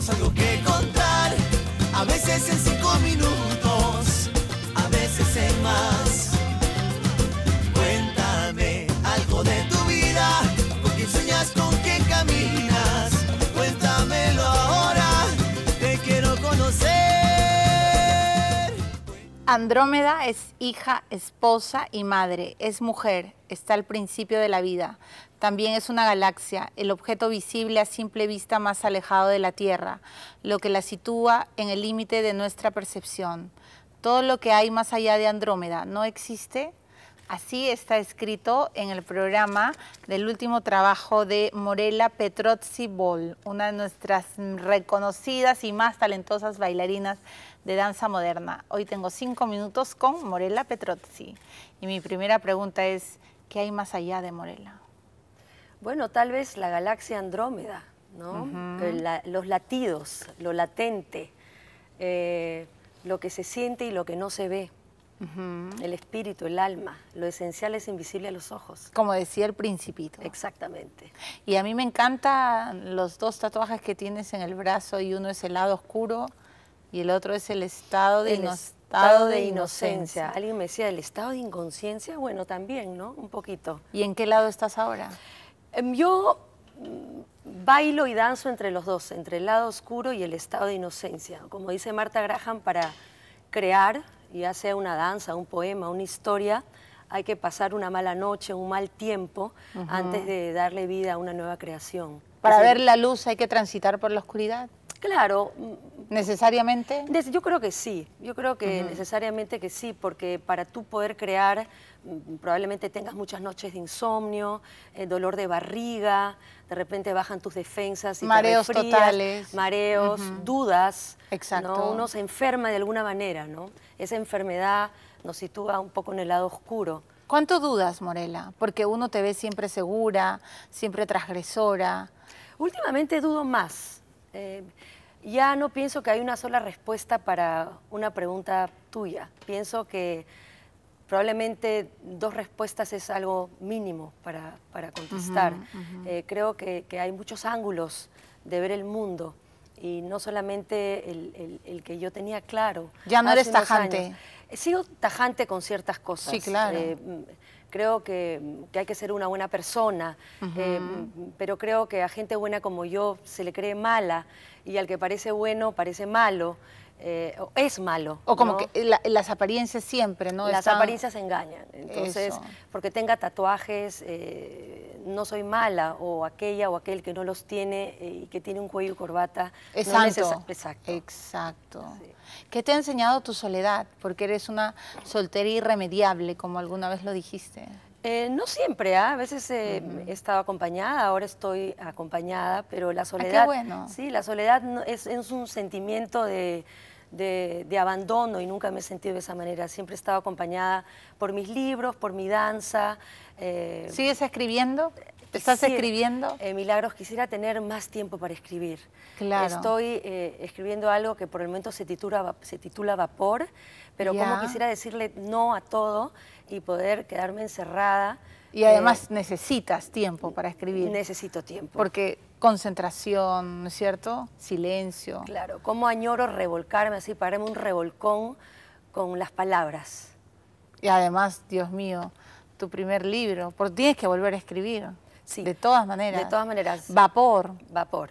tenemos algo que contar. A veces en Andrómeda es hija, esposa y madre, es mujer, está al principio de la vida. También es una galaxia, el objeto visible a simple vista más alejado de la Tierra, lo que la sitúa en el límite de nuestra percepción. Todo lo que hay más allá de Andrómeda no existe Así está escrito en el programa del último trabajo de Morela Petrozzi Boll, una de nuestras reconocidas y más talentosas bailarinas de danza moderna. Hoy tengo cinco minutos con Morela Petrozzi y mi primera pregunta es, ¿qué hay más allá de Morela? Bueno, tal vez la galaxia Andrómeda, ¿no? los latidos, lo latente, eh, lo que se siente y lo que no se ve el espíritu, el alma. Lo esencial es invisible a los ojos. Como decía el principito. Exactamente. Y a mí me encantan los dos tatuajes que tienes en el brazo y uno es el lado oscuro y el otro es el estado de, estado de inocencia. inocencia. Alguien me decía, el estado de inconsciencia, bueno, también, ¿no? Un poquito. ¿Y en qué lado estás ahora? Em, yo mm, bailo y danzo entre los dos, entre el lado oscuro y el estado de inocencia. Como dice Marta Graham, para crear ya sea una danza, un poema, una historia, hay que pasar una mala noche, un mal tiempo, antes de darle vida a una nueva creación. Para ver la luz hay que transitar por la oscuridad. Claro, ¿Necesariamente? Yo creo que sí, yo creo que necesariamente que sí, porque para tú poder crear mm, probablemente tengas muchas noches de insomnio, eh, dolor de barriga, de repente bajan tus defensas y mareos totales, mareos, dudas, Exacto. uno se enferma de alguna manera, ¿no? Esa enfermedad nos sitúa un poco en el lado oscuro. ¿Cuánto dudas, Morela? Porque uno te ve siempre segura, siempre transgresora. Últimamente dudo más. Eh, ya no pienso que hay una sola respuesta para una pregunta tuya. Pienso que probablemente dos respuestas es algo mínimo para, para contestar. Eh, creo que, que, hay muchos ángulos de ver el mundo y no solamente el, que yo tenía claro. Ya no eres tajante. he Sigo tajante con ciertas cosas. Sí, claro. Eh, creo que, hay que ser una buena persona, eh, pero creo que a gente buena como yo se le cree mala y al que parece bueno parece malo. Eh, es malo. O como que las apariencias siempre, ¿no? Las apariencias engañan. Entonces, porque tenga tatuajes, eh, no soy mala, o aquella o aquel que no los tiene y que tiene un cuello y corbata. Exacto. No Exacto. Exacto. ¿Qué te ha enseñado tu soledad? Porque eres una soltera irremediable, como alguna vez lo dijiste. Eh, no siempre, ¿ah? a veces eh, he estado acompañada, ahora estoy acompañada, pero la ah, soledad, sí, la soledad es, es un sentimiento de, de, abandono y nunca me he sentido de esa manera. Siempre he estado acompañada por mis libros, por mi danza. Eh, ¿Sigues escribiendo? ¿Estás escribiendo? Eh, Milagros, quisiera tener más tiempo para escribir. Claro. Estoy eh, escribiendo algo que por el momento se titula, Vapor, pero como quisiera decirle no a todo y poder quedarme encerrada. Y además eh, necesitas tiempo para escribir. Necesito tiempo. Porque concentración, ¿no es cierto? Silencio. Claro, como añoro revolcarme así, pararme un revolcón con las palabras. Y además, Dios mío, tu primer libro, porque tienes que volver a escribir. De todas maneras. De todas maneras. Vapor. Vapor.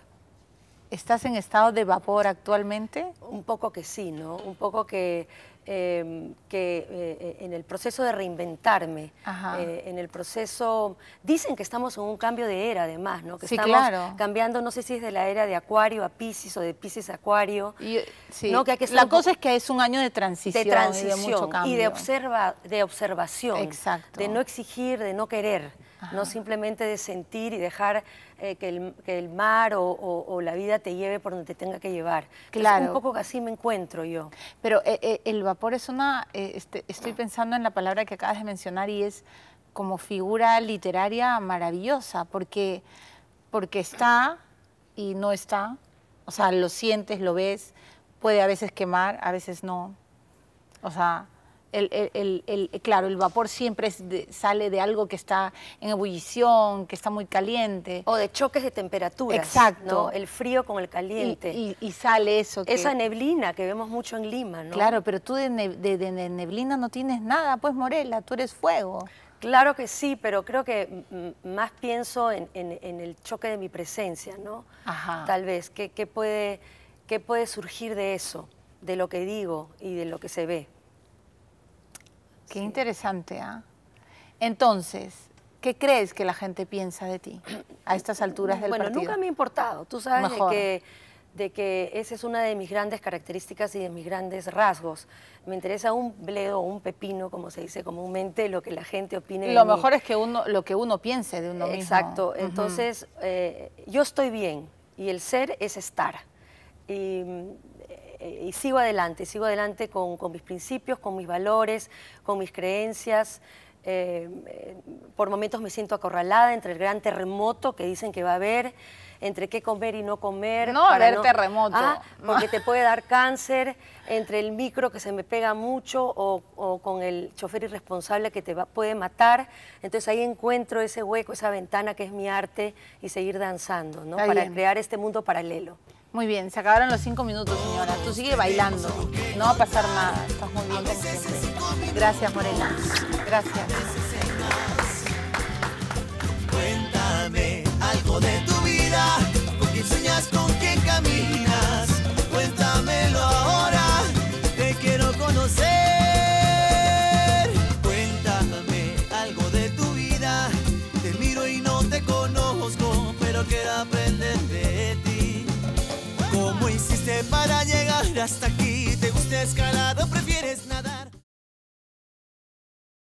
¿Estás en estado de vapor actualmente? Un poco que sí, ¿no? Un poco que, em, que eh, eh, en el proceso de reinventarme, eh, en el proceso... Dicen que estamos en un cambio de era además, ¿no? Que estamos cambiando, no sé si es de la era de Acuario a piscis o de piscis a Acuario. Y, sí. que la cosa es que es un año de transición. De transición y de, de observación. Exacto. De no exigir, de no querer no simplemente de sentir y dejar eh, que, el, que, el, mar o, la vida te lleve por donde te tenga que llevar. Claro. Es un poco así me encuentro yo. Pero eh, eh, el vapor es una, este, estoy pensando en la palabra que acabas de mencionar y es como figura literaria maravillosa, porque, porque está y no está, o sea, lo sientes, lo ves, puede a veces quemar, a veces no. O sea, claro, el vapor siempre sale de algo que está en ebullición, que está muy caliente. O de choques de temperatura. Exacto. El frío con el caliente. Y, sale eso. Esa neblina que vemos mucho en Lima, ¿no? Claro, pero tú de, neblina no tienes nada, pues Morela, tú eres fuego. Claro que sí, pero creo que más pienso en, el choque de mi presencia, ¿no? Tal vez, qué puede, ¿qué puede surgir de eso, de lo que digo y de lo que se ve? Qué interesante, ¿ah? Entonces, ¿qué crees que la gente piensa de ti a estas alturas del bueno, partido? Bueno, nunca me ha importado. Tú sabes de que, de esa es una de mis grandes características y de mis grandes rasgos. Me interesa un bledo, un pepino, como se dice comúnmente, lo que la gente opine. Y lo mejor es que uno, lo que uno piense de uno mismo. Exacto. Entonces, eh, yo estoy bien y el ser es estar. Y eh, y sigo adelante, sigo adelante con, mis principios, con mis valores, con mis creencias. Eh, eh, por momentos me siento acorralada entre el gran terremoto que dicen que va a haber, entre qué comer y no comer. No, para terremoto. Ah, porque te puede dar cáncer, entre el micro que se me pega mucho o, con el chofer irresponsable que te puede matar. Entonces ahí encuentro ese hueco, esa ventana que es mi arte y seguir danzando, ¿no? para crear este mundo paralelo. Muy bien, se acabaron los cinco minutos, señora. Tú sigue bailando. No va a pasar nada. Estás muy bien Gracias, Morena. Gracias. Cuéntame algo de tu vida. ¿Con quién sueñas? ¿Con quién caminas? Cuéntamelo ahora. Te quiero conocer. Cuéntame algo de tu vida. Te miro y no te conozco, pero queda hasta aquí. ¿Te gusta escalada prefieres nada?